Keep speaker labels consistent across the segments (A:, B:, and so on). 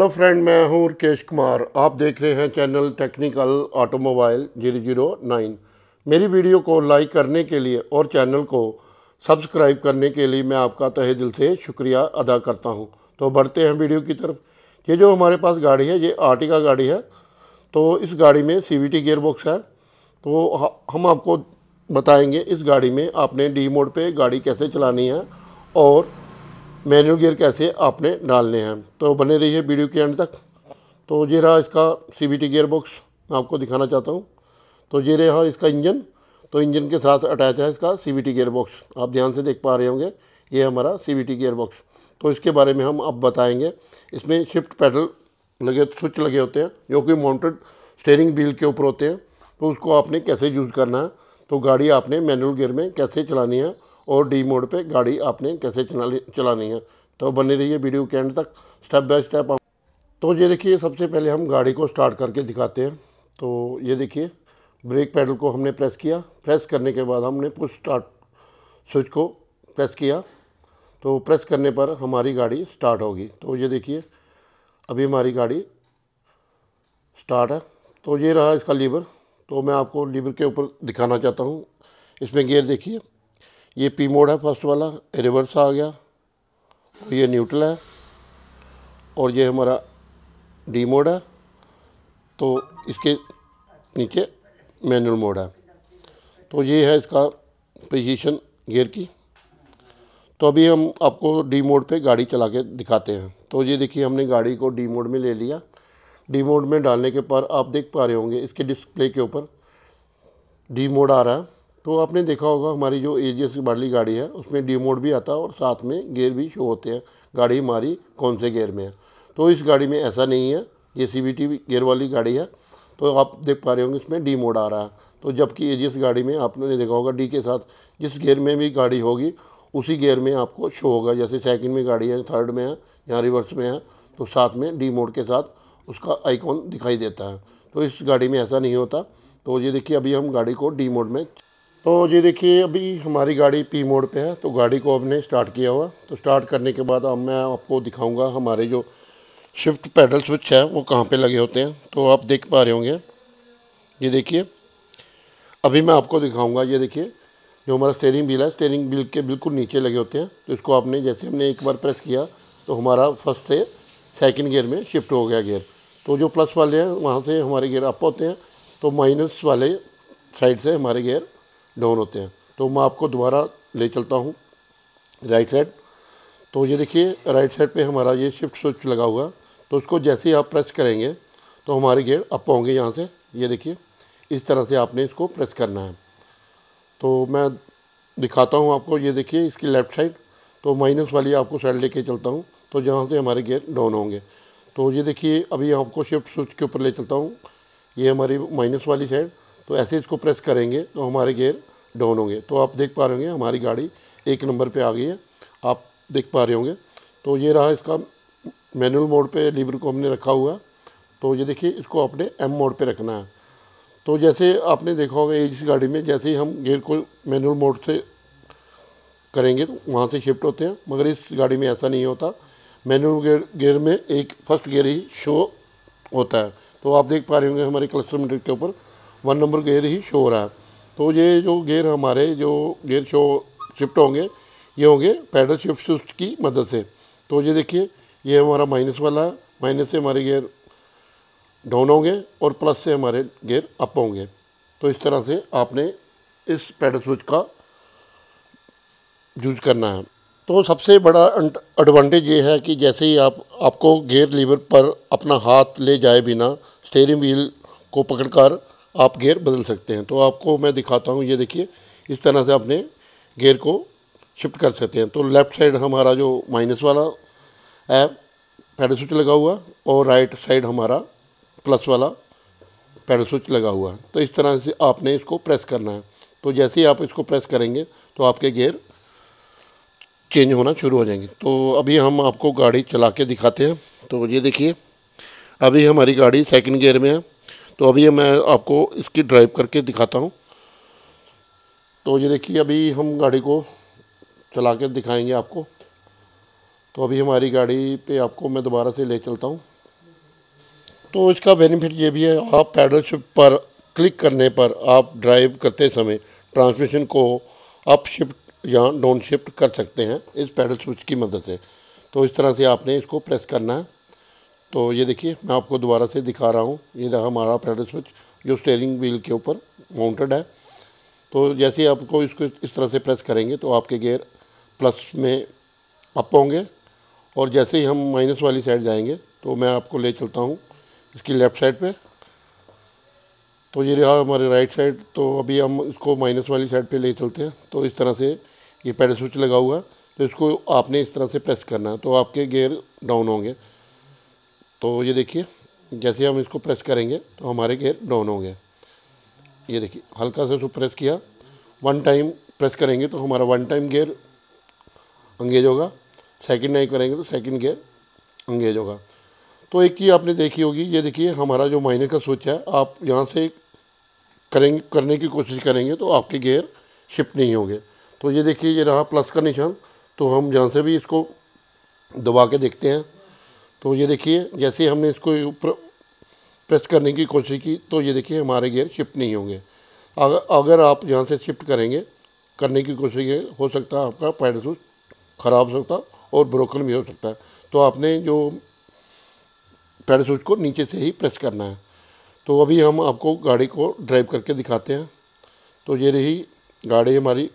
A: hello friend मैं हूं राकेश कुमार आप देख रहे हैं channel technical automobile zero zero nine मेरी वीडियो को लाइक करने के लिए और चैनल को सब्सक्राइब करने के लिए मैं आपका तहे दिल से शुक्रिया अदा करता हूं तो बढ़ते हैं वीडियो की तरफ ये जो हमारे पास गाड़ी है ये आर्टिका गाड़ी है तो इस गाड़ी में सी वी बॉक्स है तो हम आपको बताएँगे इस गाड़ी में आपने डी मोड पर गाड़ी कैसे चलानी है और मैनुअल गियर कैसे आपने डालने हैं तो बने रही है वीडियो के एंड तक तो ये रहा इसका C B T gear box मैं आपको दिखाना चाहता हूँ तो ये रहा इसका इंजन तो इंजन के साथ अटैच है इसका C B T gear box आप ध्यान से देख पा रहे होंगे ये हमारा C B T gear box तो इसके बारे में हम अब बताएंगे इसमें शिफ्ट पैडल लगे स्विच लगे होते हैं जो कि माउंटेड स्टेयरिंग व्हील के ऊपर होते हैं तो उसको आपने कैसे यूज़ करना है तो गाड़ी आपने मैनुअल गियर में कैसे चलानी है और डी मोड पे गाड़ी आपने कैसे चलानी है तो बने रहिए वीडियो के एंड तक स्टेप बाय स्टेप तो ये देखिए सबसे पहले हम गाड़ी को स्टार्ट करके दिखाते हैं तो ये देखिए ब्रेक पैडल को हमने प्रेस किया प्रेस करने के बाद हमने पुश स्टार्ट स्विच को प्रेस किया तो प्रेस करने पर हमारी गाड़ी स्टार्ट होगी तो ये देखिए अभी हमारी गाड़ी स्टार्ट है तो ये रहा इसका लीवर तो मैं आपको लीवर के ऊपर दिखाना चाहता हूँ इसमें गेयर देखिए ये पी मोड है फर्स्ट वाला रिवर्स आ गया और ये न्यूट्रल है और ये हमारा डी मोड है तो इसके नीचे मैनुअल मोड है तो ये है इसका पोजीशन गियर की तो अभी हम आपको डी मोड पे गाड़ी चला के दिखाते हैं तो ये देखिए हमने गाड़ी को डी मोड में ले लिया डी मोड में डालने के पर आप देख पा रहे होंगे इसके डिस्प्ले के ऊपर डी मोड आ रहा है तो आपने देखा होगा हमारी जो एजीएस की बाडली गाड़ी है उसमें डी मोड भी आता है और साथ में गेयर भी शो होते हैं गाड़ी हमारी कौन से गेयर में है तो इस गाड़ी में ऐसा नहीं है ये सी बी टी गेयर वाली गाड़ी है तो आप देख पा रहे होंगे इसमें डी मोड आ रहा है तो जबकि एजीएस गाड़ी में आपने देखा होगा डी के साथ जिस गेयर में भी गाड़ी होगी उसी गेयर में आपको शो होगा जैसे सेकंड में गाड़ी है थर्ड में है या रिवर्स में है तो साथ में डी मोड के साथ उसका आइकॉन दिखाई देता है तो इस गाड़ी में ऐसा नहीं होता तो ये देखिए अभी हम गाड़ी को डी मोड में तो ये देखिए अभी हमारी गाड़ी पी मोड पे है तो गाड़ी को हमने स्टार्ट किया हुआ तो स्टार्ट करने के बाद अब मैं आपको दिखाऊंगा हमारे जो शिफ्ट पैडल स्विच है वो कहाँ पे लगे होते हैं तो आप देख पा रहे होंगे ये देखिए अभी मैं आपको दिखाऊंगा ये देखिए जो हमारा स्टेयरिंग बिल है स्टेयरिंग बिल के बिल्कुल नीचे लगे होते हैं तो इसको आपने जैसे हमने एक बार प्रेस किया तो हमारा फर्स्ट से सेकेंड गियर में शिफ्ट हो गया गियर तो जो प्लस वाले हैं वहाँ से हमारे गियर अप होते हैं तो माइनस वाले साइड से हमारे गियर डाउन होते हैं तो मैं आपको दोबारा ले चलता हूँ राइट साइड तो ये देखिए राइट साइड पे हमारा ये शिफ्ट स्विच लगा हुआ तो उसको जैसे ही आप प्रेस करेंगे तो हमारे गेयर अप होंगे यहाँ से ये देखिए इस तरह से आपने इसको प्रेस करना है तो मैं दिखाता हूँ आपको ये देखिए इसकी लेफ़्ट साइड तो माइनस वाली आपको साइड ले चलता हूँ तो जहाँ से हमारे गेयर डाउन होंगे तो ये देखिए अभी आपको शिफ्ट स्विच के ऊपर ले चलता हूँ ये हमारी माइनस वाली साइड तो ऐसे इसको प्रेस करेंगे तो हमारे गेयर डाउन होंगे तो आप देख पा रहे होंगे हमारी गाड़ी एक नंबर पे आ गई है आप देख पा रहे होंगे तो ये रहा इसका मैनुअल मोड पे लीवर को हमने रखा हुआ तो ये देखिए इसको आपने एम मोड पे रखना है तो जैसे आपने देखा होगा इस गाड़ी में जैसे ही हम गेयर को मैनुअल मोड से करेंगे तो वहाँ से शिफ्ट होते हैं मगर इस गाड़ी में ऐसा नहीं होता मैनुअल गेयर गेयर में एक फर्स्ट गेयर ही शो होता है तो आप देख पा रहे होंगे हमारे क्लस्टर मीटर के ऊपर वन नंबर गेयर ही शो हो रहा है तो ये जो गेयर हमारे जो गेयर शो शिफ्ट होंगे ये होंगे पैडल शिफ्ट शिफ्ट की मदद से तो ये देखिए ये हमारा माइनस वाला है माइनस से हमारे गेयर डाउन होंगे और प्लस से हमारे गेयर अप होंगे तो इस तरह से आपने इस पैडल स्विच का यूज करना है तो सबसे बड़ा एडवांटेज ये है कि जैसे ही आप आपको गेयर लीवर पर अपना हाथ ले जाए बिना स्टेयरिंग व्हील को पकड़कर आप गेयर बदल सकते हैं तो आपको मैं दिखाता हूँ ये देखिए इस तरह से आपने गेयर को शिफ्ट कर सकते हैं तो लेफ़्ट साइड हमारा जो माइनस वाला है पैडल स्विच लगा हुआ और राइट साइड हमारा प्लस वाला पैडल स्विच लगा हुआ तो इस तरह से आपने इसको प्रेस करना है तो जैसे ही आप इसको प्रेस करेंगे तो आपके गेयर चेंज होना शुरू हो जाएंगे तो अभी हम आपको गाड़ी चला के दिखाते हैं तो ये देखिए अभी हमारी गाड़ी सेकंड गियर में है तो अभी मैं आपको इसकी ड्राइव करके दिखाता हूँ तो ये देखिए अभी हम गाड़ी को चला के दिखाएंगे आपको तो अभी हमारी गाड़ी पे आपको मैं दोबारा से ले चलता हूँ तो इसका बेनिफिट ये भी है आप पैडल शिफ्ट पर क्लिक करने पर आप ड्राइव करते समय ट्रांसमिशन को अप शिफ्ट या डाउन शिफ्ट कर सकते हैं इस पैडल स्विच की मदद से तो इस तरह से आपने इसको प्रेस करना है तो ये देखिए मैं आपको दोबारा से दिखा रहा हूँ ये रहा हमारा पैडल स्विच जो स्टेयरिंग व्हील के ऊपर माउंटेड है तो जैसे ही आपको इसको इस तरह से प्रेस करेंगे तो आपके गेयर प्लस में अप होंगे और जैसे ही हम माइनस वाली साइड जाएंगे तो मैं आपको ले चलता हूँ इसकी लेफ़्ट साइड पे तो ये रहा हमारे राइट साइड तो अभी हम इसको माइनस वाली साइड पे ले चलते हैं तो इस तरह से ये पैडल स्विच लगा हुआ है तो इसको आपने इस तरह से प्रेस करना है तो आपके गेयर डाउन होंगे तो ये देखिए जैसे हम इसको प्रेस करेंगे तो हमारे गेयर डाउन होंगे ये देखिए हल्का सा इसको प्रेस किया वन टाइम प्रेस करेंगे तो हमारा वन टाइम गेयर अंगेज होगा सेकंड नहीं करेंगे तो सेकंड गेयर अंगेज होगा तो एक चीज़ आपने देखी होगी ये देखिए हमारा जो माइनर का स्विच है आप यहाँ से करेंगे करने की कोशिश करेंगे तो आपके गेयर शिफ्ट नहीं होंगे तो ये देखिए ये रहा प्लस का निशान तो हम जहाँ से भी इसको दबा के देखते हैं तो ये देखिए जैसे हमने इसको ऊपर प्रेस करने की कोशिश की तो ये देखिए हमारे गियर शिफ्ट नहीं होंगे अगर अगर आप यहाँ से शिफ्ट करेंगे करने की कोशिश हो सकता है आपका पैड सूच ख़राब हो सकता है और ब्रोकन भी हो सकता है तो आपने जो पैड सूच को नीचे से ही प्रेस करना है तो अभी हम आपको गाड़ी को ड्राइव करके दिखाते हैं तो ये रही गाड़ी हमारी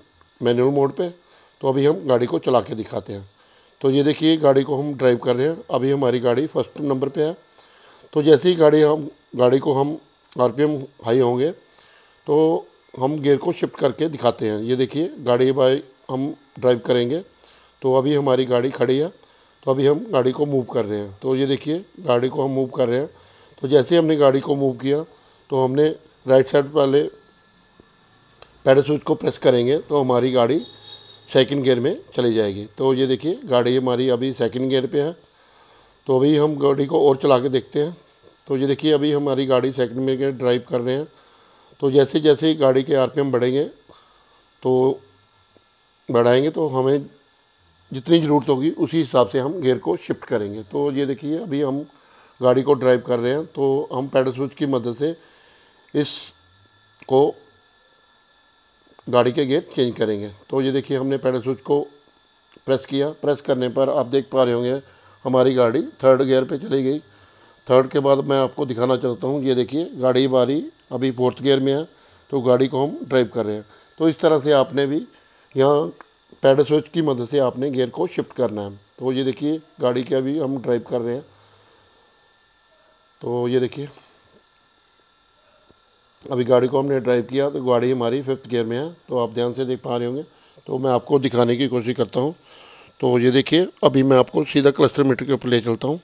A: मैनुअल मोड पे तो अभी हम गाड़ी को चला के दिखाते हैं तो ये देखिए गाड़ी को हम ड्राइव कर रहे हैं अभी हमारी गाड़ी फर्स्ट नंबर पे है तो जैसे ही गाड़ी हम गाड़ी को हम आरपीएम हाई होंगे तो हम गेयर को शिफ्ट करके दिखाते हैं ये देखिए गाड़ी बाई हम ड्राइव करेंगे तो अभी हमारी गाड़ी खड़ी है तो अभी हम गाड़ी को मूव कर रहे हैं तो ये देखिए गाड़ी को हम मूव कर रहे हैं तो जैसे ही हमने गाड़ी को मूव किया तो हमने राइट साइड वाले पैडल स्विच को प्रेस करेंगे तो हमारी गाड़ी सेकंड गियर में चली जाएगी तो ये देखिए गाड़ी हमारी अभी सेकंड गियर पे है तो अभी हम गाड़ी को और चला के देखते हैं तो ये देखिए अभी हमारी गाड़ी सेकंड में ड्राइव कर रहे हैं तो जैसे जैसे गाड़ी के आर बढ़ेंगे तो बढ़ाएंगे तो हमें जितनी ज़रूरत होगी उसी हिसाब से हम गेयर को शिफ्ट करेंगे तो ये देखिए अभी हम गाड़ी को ड्राइव कर रहे हैं तो हम पैडल स्विच की मदद से इस को गाड़ी के गेयर चेंज करेंगे तो ये देखिए हमने पहले स्विच को प्रेस किया प्रेस करने पर आप देख पा रहे होंगे हमारी गाड़ी थर्ड गियर पे चली गई थर्ड के बाद मैं आपको दिखाना चाहता हूँ ये देखिए गाड़ी बारी अभी फोर्थ गियर में है तो गाड़ी को हम ड्राइव कर रहे हैं तो इस तरह से आपने भी यहाँ पैड स्विच की मदद से आपने गियर को शिफ्ट करना है तो ये देखिए गाड़ी के अभी हम ड्राइव कर रहे हैं तो ये देखिए अभी गाड़ी को हमने ड्राइव किया तो गाड़ी हमारी फिफ्थ गियर में है तो आप ध्यान से देख पा रहे होंगे तो मैं आपको दिखाने की कोशिश करता हूँ तो ये देखिए अभी मैं आपको सीधा क्लस्टर मीटर के ऊपर ले चलता हूँ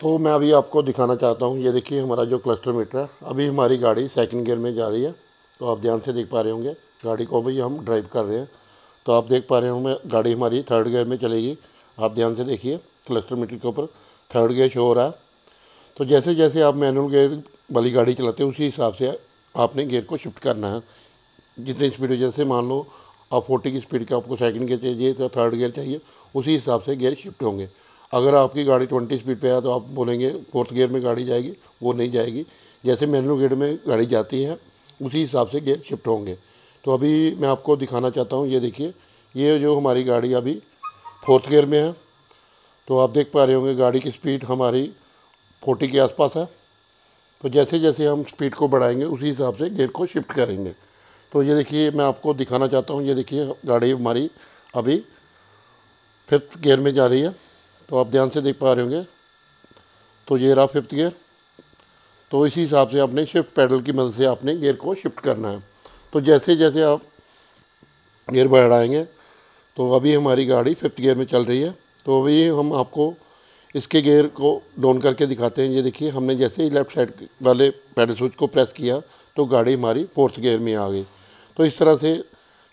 A: तो मैं अभी आपको दिखाना चाहता हूँ ये देखिए हमारा जो क्लस्टर मीटर है अभी हमारी गाड़ी सेकंड गियर में जा रही है तो आप ध्यान से देख पा रहे होंगे गाड़ी को अभी हम ड्राइव कर रहे हैं तो आप देख पा रहे होंगे गाड़ी हमारी थर्ड गियर में चलेगी आप ध्यान से देखिए क्लस्टर मीटर के ऊपर थर्ड गियर शो हो रहा है तो जैसे जैसे आप मैनुअल गियर वाली गाड़ी चलाते हैं उसी हिसाब से आपने गेयर को शिफ्ट करना है जितनी स्पीड जैसे मान लो आप फोर्टी की स्पीड का आपको सेकंड गियर चाहिए तो थर्ड गियर चाहिए उसी हिसाब से गियर शिफ्ट होंगे अगर आपकी गाड़ी ट्वेंटी स्पीड पे है तो आप बोलेंगे फोर्थ गियर में गाड़ी जाएगी वो नहीं जाएगी जैसे मैनुअल गियर में गाड़ी जाती है उसी हिसाब से गियर शिफ्ट होंगे तो अभी मैं आपको दिखाना चाहता हूँ ये देखिए ये जो हमारी गाड़ी अभी फोर्थ गेयर में है तो आप देख पा रहे होंगे गाड़ी की स्पीड हमारी फोर्टी के आसपास है तो जैसे जैसे हम स्पीड को बढ़ाएंगे उसी हिसाब से गेयर को शिफ्ट करेंगे तो ये देखिए मैं आपको दिखाना चाहता हूँ ये देखिए गाड़ी हमारी अभी फिफ्थ गियर में जा रही है तो आप ध्यान से देख पा रहे होंगे तो ये रहा फिफ्थ गियर तो इसी हिसाब से आपने शिफ्ट पैडल की मदद से आपने गियर को शिफ्ट करना है तो जैसे जैसे आप गियर बढ़ाएंगे तो अभी हमारी गाड़ी फिफ्थ गियर में चल रही है तो अभी हम आपको इसके गेयर को डाउन करके दिखाते हैं ये देखिए हमने जैसे ही लेफ्ट साइड वाले पैडल स्विच को प्रेस किया तो गाड़ी हमारी फोर्थ गेयर में आ गई तो इस तरह से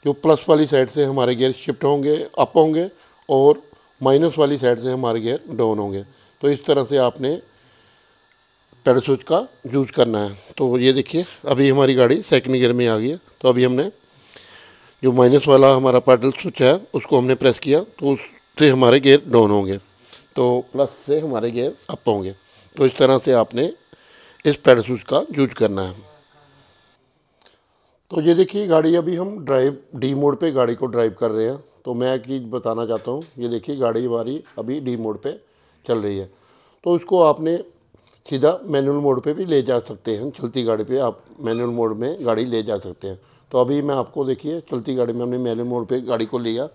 A: जो प्लस वाली साइड से हमारे गेयर शिफ्ट होंगे अप होंगे और माइनस वाली साइड से हमारे गेयर डाउन होंगे तो इस तरह से आपने पैडल स्विच का यूज करना है तो ये देखिए अभी हमारी गाड़ी सेकेंड गियर में आ गई है तो अभी हमने जो माइनस वाला हमारा पैडल स्विच है उसको हमने प्रेस किया तो उससे हमारे गेयर डाउन होंगे तो प्लस से हमारे गेयर अप होंगे तो इस तरह से आपने इस पैडसूज का यूज करना है तो ये देखिए गाड़ी अभी हम ड्राइव डी मोड पे गाड़ी को ड्राइव कर रहे हैं तो मैं एक चीज़ बताना चाहता हूँ ये देखिए गाड़ी हमारी अभी डी मोड पे चल रही है तो उसको आपने सीधा मैनुअल मोड पे भी ले जा सकते हैं चलती गाड़ी पे आप मैनुअल मोड में गाड़ी ले जा सकते हैं तो अभी मैं आपको देखिए चलती गाड़ी में हमने मैनुअल मोड पे गाड़ी को लिया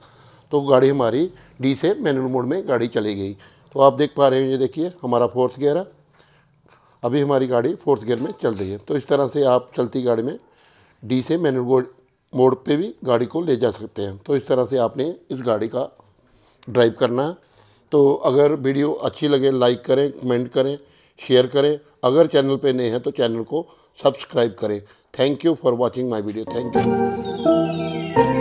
A: तो गाड़ी हमारी डी से मैनुअल मोड में गाड़ी चली गई तो आप देख पा रहे हो ये देखिए हमारा फोर्थ गियर है अभी हमारी गाड़ी फोर्थ गियर में चल रही है तो इस तरह से आप चलती गाड़ी में डी से मैनुअल मोड पे भी गाड़ी को ले जा सकते हैं तो इस तरह से आपने इस गाड़ी का ड्राइव करना है तो अगर वीडियो अच्छी लगे लाइक करें कमेंट करें शेयर करें अगर चैनल पे नए हैं तो चैनल को सब्सक्राइब करें thank you for watching my video thank you